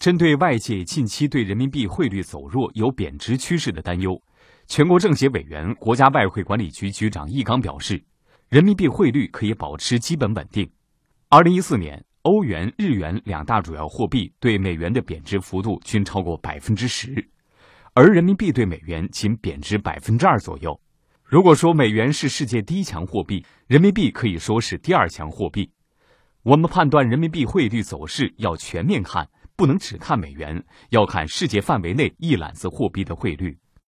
针对外界近期对人民币汇率走弱有贬值趋势的担忧，全国政协委员、国家外汇管理局局长易纲表示，人民币汇率可以保持基本稳定。二零一四年，欧元、日元两大主要货币对美元的贬值幅度均超过百分之十，而人民币对美元仅贬值百分之二左右。如果说美元是世界第一强货币，人民币可以说是第二强货币。我们判断人民币汇率走势要全面看。不能只看美元，要看世界范围内一揽子货币的汇率。